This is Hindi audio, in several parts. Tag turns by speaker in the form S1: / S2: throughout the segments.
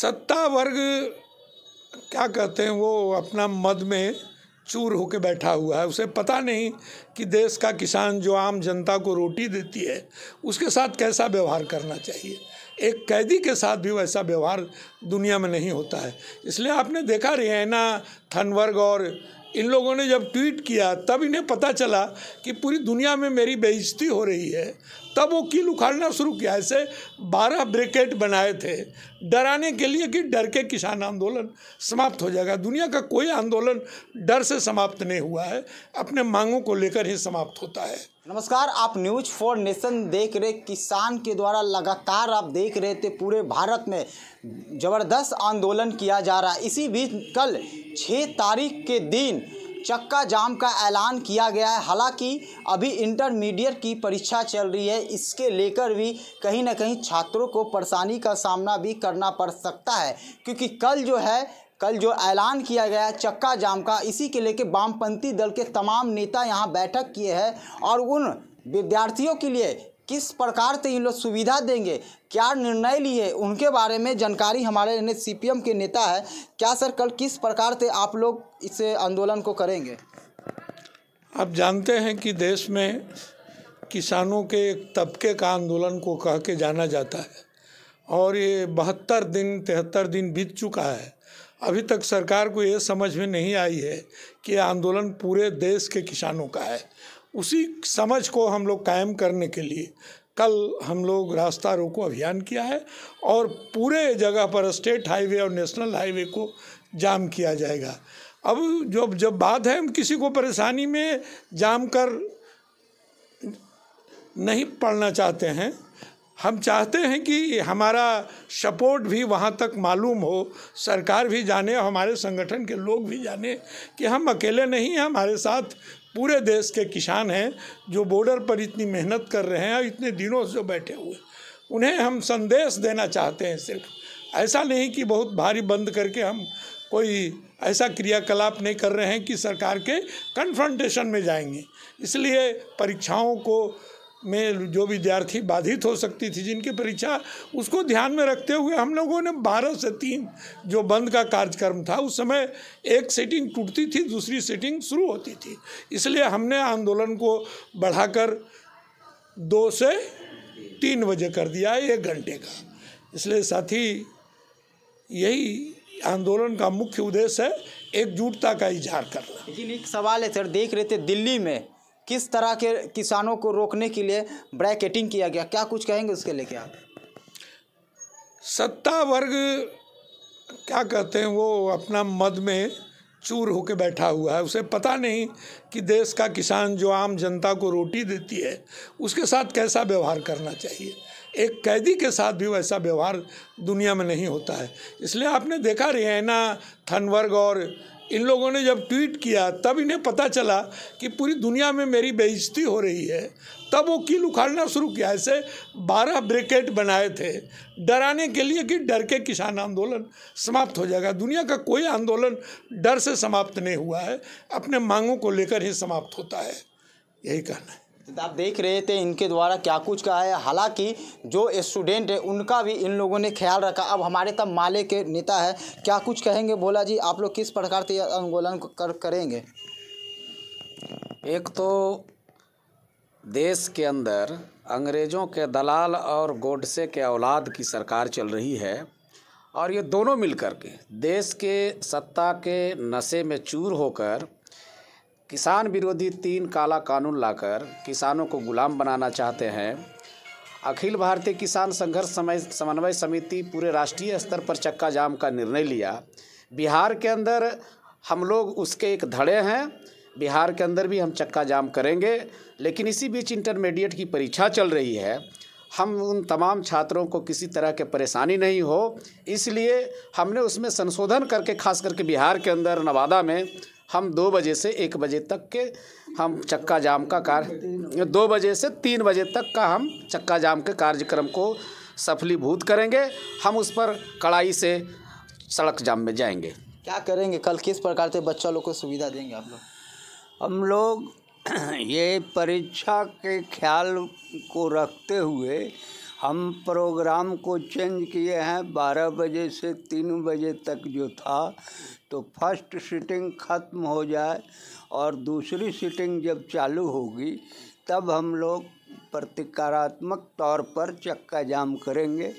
S1: सत्ता वर्ग क्या कहते हैं वो अपना मद में चूर होके बैठा हुआ है उसे पता नहीं कि देश का किसान जो आम जनता को रोटी देती है उसके साथ कैसा व्यवहार करना चाहिए एक कैदी के साथ भी वैसा व्यवहार दुनिया में नहीं होता है इसलिए आपने देखा रियाना थनवर्ग और इन लोगों ने जब ट्वीट किया तब इन्हें पता चला कि पूरी दुनिया में मेरी बेइज्जती हो रही है तब वो कील उखाड़ना शुरू किया ऐसे बारह ब्रिकेट बनाए थे डराने के लिए कि डर के किसान आंदोलन समाप्त हो जाएगा दुनिया का कोई आंदोलन डर से समाप्त नहीं हुआ है अपने मांगों को लेकर ही समाप्त होता है
S2: नमस्कार आप न्यूज फॉर नेशन देख रहे किसान के द्वारा लगातार आप देख रहे थे पूरे भारत में ज़बरदस्त आंदोलन किया जा रहा है इसी बीच कल छः तारीख के दिन चक्का जाम का ऐलान किया गया है हालांकि अभी इंटरमीडिएट की परीक्षा चल रही है इसके लेकर भी कहीं ना कहीं छात्रों को परेशानी का सामना भी करना पड़ सकता है क्योंकि कल जो है कल जो ऐलान किया गया है चक्का जाम का इसी के लेके वामपंथी दल के तमाम नेता यहाँ बैठक किए हैं और उन विद्यार्थियों के लिए किस प्रकार से इन लोग सुविधा देंगे क्या निर्णय लिए उनके बारे में जानकारी हमारे ने सी के नेता है क्या सर कल किस प्रकार से आप लोग इस आंदोलन को करेंगे
S1: आप जानते हैं कि देश में किसानों के एक तबके का आंदोलन को कह के जाना जाता है और ये बहत्तर दिन तिहत्तर दिन बीत चुका है अभी तक सरकार को ये समझ में नहीं आई है कि आंदोलन पूरे देश के किसानों का है उसी समझ को हम लोग कायम करने के लिए कल हम लोग रास्ता रोको अभियान किया है और पूरे जगह पर स्टेट हाईवे और नेशनल हाईवे को जाम किया जाएगा अब जब जब बात है हम किसी को परेशानी में जाम कर नहीं पढ़ना चाहते हैं हम चाहते हैं कि हमारा सपोर्ट भी वहाँ तक मालूम हो सरकार भी जाने और हमारे संगठन के लोग भी जाने कि हम अकेले नहीं हैं हमारे साथ पूरे देश के किसान हैं जो बॉर्डर पर इतनी मेहनत कर रहे हैं और इतने दिनों से बैठे हुए उन्हें हम संदेश देना चाहते हैं सिर्फ ऐसा नहीं कि बहुत भारी बंद करके हम कोई ऐसा क्रियाकलाप नहीं कर रहे हैं कि सरकार के कन्फ्रंटेशन में जाएंगे इसलिए परीक्षाओं को में जो विद्यार्थी बाधित हो सकती थी जिनकी परीक्षा उसको ध्यान में रखते हुए हम लोगों ने बारह से तीन जो बंद का कार्यक्रम था उस समय एक सीटिंग टूटती थी दूसरी सीटिंग शुरू होती थी इसलिए हमने आंदोलन को बढ़ाकर दो से तीन बजे कर दिया एक घंटे का इसलिए साथी यही आंदोलन का मुख्य उद्देश्य है एकजुटता का इजहार करना लेकिन एक सवाल है सर देख रहे थे दिल्ली में किस तरह के
S2: किसानों को रोकने के लिए ब्रैकेटिंग किया गया क्या कुछ कहेंगे उसके लेके आप
S1: सत्ता वर्ग क्या कहते हैं वो अपना मद में चूर होके बैठा हुआ है उसे पता नहीं कि देश का किसान जो आम जनता को रोटी देती है उसके साथ कैसा व्यवहार करना चाहिए एक कैदी के साथ भी वैसा व्यवहार दुनिया में नहीं होता है इसलिए आपने देखा ना थनवर्ग और इन लोगों ने जब ट्वीट किया तब इन्हें पता चला कि पूरी दुनिया में मेरी बेइज्जती हो रही है तब वो कील उखाड़ना शुरू किया ऐसे बारह ब्रिकेट बनाए थे डराने के लिए कि डर के किसान आंदोलन समाप्त हो जाएगा दुनिया का कोई आंदोलन डर से समाप्त नहीं हुआ है अपने मांगों को लेकर ही समाप्त होता है यही कहना है
S2: तो आप देख रहे थे इनके द्वारा क्या कुछ कहा है हालांकि जो स्टूडेंट है उनका भी इन लोगों ने ख्याल रखा अब हमारे तब माले के नेता है क्या कुछ कहेंगे बोला जी आप लोग किस प्रकार से आंदोलन कर करेंगे
S3: एक तो देश के अंदर अंग्रेज़ों के दलाल और गोडसे के औलाद की सरकार चल रही है और ये दोनों मिलकर के देश के सत्ता के नशे में चूर होकर किसान विरोधी तीन काला कानून लाकर किसानों को गुलाम बनाना चाहते हैं अखिल भारतीय किसान संघर्ष समय समन्वय समिति पूरे राष्ट्रीय स्तर पर चक्का जाम का निर्णय लिया बिहार के अंदर हम लोग उसके एक धड़े हैं बिहार के अंदर भी हम चक्का जाम करेंगे लेकिन इसी बीच इंटरमीडिएट की परीक्षा चल रही है हम उन तमाम छात्रों को किसी तरह के परेशानी नहीं हो इसलिए हमने उसमें संशोधन करके खास करके बिहार के अंदर नवादा में हम दो बजे से एक बजे तक के हम चक्का जाम का कार्य दो बजे से तीन बजे तक का हम चक्का जाम के कार्यक्रम को सफलीभूत करेंगे हम उस पर कड़ाई से सड़क जाम में जाएंगे
S2: क्या करेंगे कल किस प्रकार से बच्चों लोग को सुविधा देंगे आप लोग हम लोग
S3: ये परीक्षा
S2: के ख्याल को रखते हुए हम प्रोग्राम को चेंज किए हैं बारह बजे से तीन बजे तक जो था तो फर्स्ट सीटिंग ख़त्म हो जाए और दूसरी सीटिंग जब चालू होगी तब हम लोग प्रतिकारात्मक तौर पर चक्का जाम करेंगे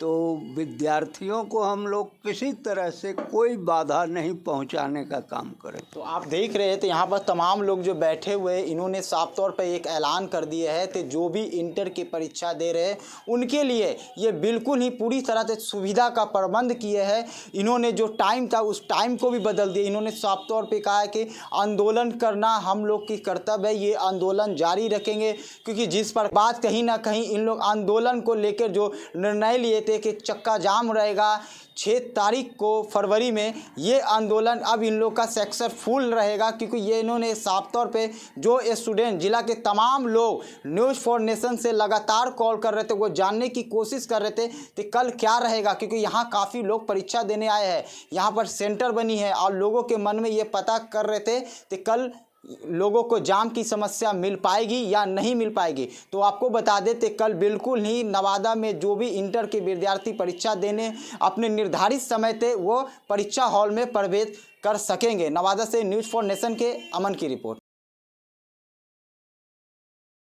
S2: तो विद्यार्थियों को हम लोग किसी तरह से कोई बाधा नहीं पहुंचाने का काम करें तो आप देख रहे थे यहाँ पर तमाम लोग जो बैठे हुए हैं इन्होंने साफ तौर पर एक ऐलान कर दिया है कि जो भी इंटर की परीक्षा दे रहे हैं उनके लिए ये बिल्कुल ही पूरी तरह से सुविधा का प्रबंध किए हैं इन्होंने जो टाइम था उस टाइम को भी बदल दिया इन्होंने साफ तौर पर कहा है कि आंदोलन करना हम लोग की कर्तव्य है ये आंदोलन जारी रखेंगे क्योंकि जिस पर बात कहीं ना कहीं इन लोग आंदोलन को लेकर जो निर्णय लिए थे कि चक्का जाम रहेगा छः तारीख को फरवरी में ये आंदोलन अब इन लोग का फुल रहेगा क्योंकि ये इन्होंने साफ तौर पे जो स्टूडेंट जिला के तमाम लोग न्यूज़ फॉर नेशन से लगातार कॉल कर रहे थे वो जानने की कोशिश कर रहे थे कि कल क्या रहेगा क्योंकि यहाँ काफ़ी लोग परीक्षा देने आए हैं यहाँ पर सेंटर बनी है और लोगों के मन में ये पता कर रहे थे कि कल लोगों को जाम की समस्या मिल पाएगी या नहीं मिल पाएगी तो आपको बता देते कल बिल्कुल ही नवादा में जो भी इंटर के विद्यार्थी परीक्षा देने अपने निर्धारित समय थे वो परीक्षा हॉल में प्रवेश कर सकेंगे नवादा से न्यूज़ फॉर नेशन के अमन की रिपोर्ट